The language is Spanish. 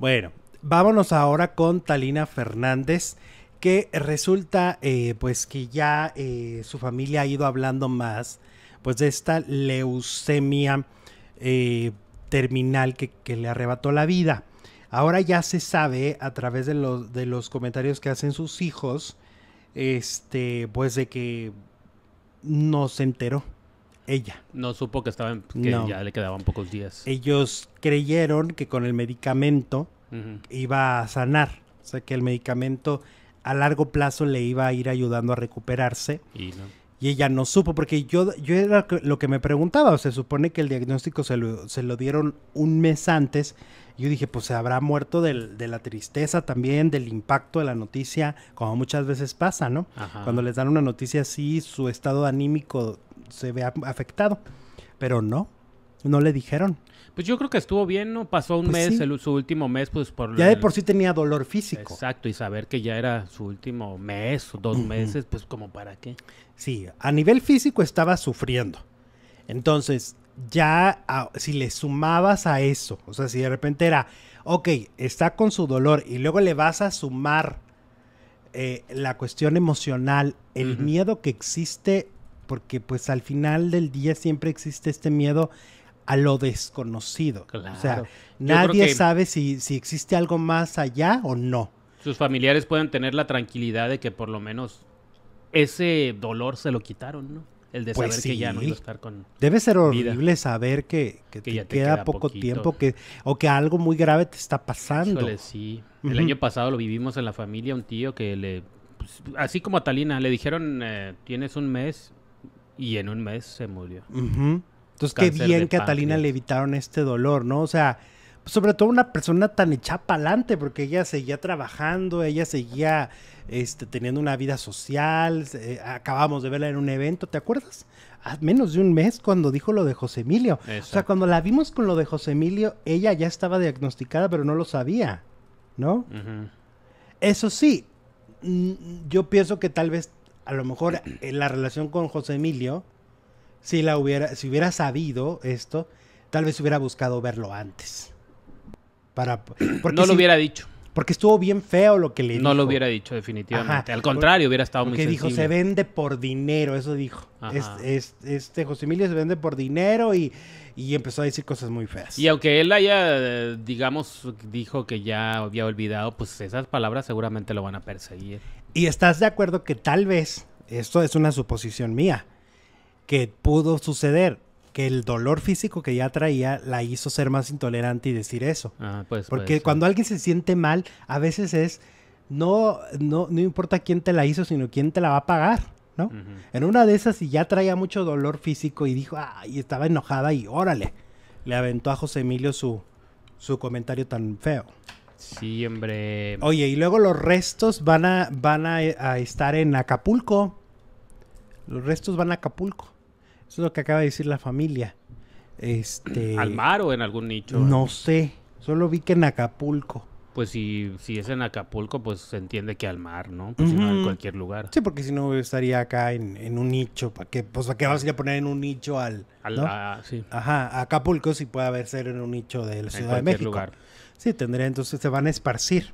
Bueno, vámonos ahora con Talina Fernández, que resulta eh, pues que ya eh, su familia ha ido hablando más pues de esta leucemia eh, terminal que, le arrebató la vida. Ahora ya se sabe a través de los, de los comentarios que hacen sus hijos, este, pues de que no se enteró ella. No supo que, estaba en, pues, que ya le quedaban pocos días. Ellos creyeron que con el medicamento iba a sanar. O sea, que el medicamento a largo plazo le iba a ir ayudando a recuperarse. Y, ella no supo, porque yo, yo era lo que me preguntaba. O sea, se supone que el diagnóstico se lo, dieron un mes antes. Yo dije, pues se habrá muerto de la tristeza también, del impacto de la noticia, como muchas veces pasa, ¿no? Cuando les dan una noticia así, su estado anímico se ve afectado. Pero no, no le dijeron. Pues yo creo que estuvo bien, ¿no? Pasó un pues mes, su último mes, pues por... Ya de por sí tenía dolor físico. Exacto, y saber que ya era su último mes, dos meses, pues como para qué. Sí, a nivel físico estaba sufriendo. Entonces, ya si le sumabas a eso, o sea, si de repente era, ok, está con su dolor y luego le vas a sumar eh, la cuestión emocional, el miedo que existe porque pues al final del día siempre existe este miedo a lo desconocido. O sea, nadie sabe si, si existe algo más allá o no. Sus familiares pueden tener la tranquilidad de que por lo menos ese dolor se lo quitaron, ¿no? El de pues saber que ya no iba a estar con. Debe ser horrible saber que, te, queda, poco tiempo o que algo muy grave te está pasando. sí. El año pasado lo vivimos en la familia, un tío que le. Pues, así como a Talina, le dijeron: eh, Tienes un mes y en un mes se murió. Entonces, qué bien que a Talina le evitaron este dolor, ¿no? O sea, sobre todo una persona tan hecha pa'lante, porque ella seguía trabajando, ella seguía este, teniendo una vida social. Eh, acabamos de verla en un evento, ¿te acuerdas? A menos de un mes cuando dijo lo de José Emilio. O sea, cuando la vimos con lo de José Emilio, ella ya estaba diagnosticada, pero no lo sabía, ¿no? Eso sí, yo pienso que tal vez a lo mejor eh, la relación con José Emilio, si la hubiera, si hubiera sabido esto, tal vez hubiera buscado verlo antes. Para, porque no lo hubiera dicho. Porque estuvo bien feo lo que le dijo. No lo hubiera dicho, definitivamente. Al contrario, hubiera estado muy sensible. Que dijo, se vende por dinero, eso dijo. este José Emilio se vende por dinero y, y empezó a decir cosas muy feas. Y aunque él haya, digamos, dijo que ya había olvidado, pues esas palabras seguramente lo van a perseguir. Y estás de acuerdo que tal vez, esto es una suposición mía, que pudo suceder el dolor físico que ya traía la hizo ser más intolerante y decir eso. Ah, pues, Porque pues, cuando alguien se siente mal, a veces es, no, no, no importa quién te la hizo, sino quién te la va a pagar. ¿no? En una de esas, y ya traía mucho dolor físico y dijo, ay, estaba enojada y órale, le aventó a José Emilio su, su comentario tan feo. Sí, hombre. Oye, y luego los restos van a, van a estar en Acapulco. Los restos van a Acapulco. Eso es lo que acaba de decir la familia. Este, ¿Al mar o en algún nicho? No sé. Solo vi que en Acapulco. Pues si, si es en Acapulco, pues se entiende que al mar, ¿no? Pues si no, en cualquier lugar. Sí, porque si no estaría acá en, en un nicho. ¿Para qué? Pues ¿para vas a poner en un nicho al. sí. Ajá, Acapulco sí puede haber ser en un nicho de la Ciudad de México. Sí, tendría entonces se van a esparcir.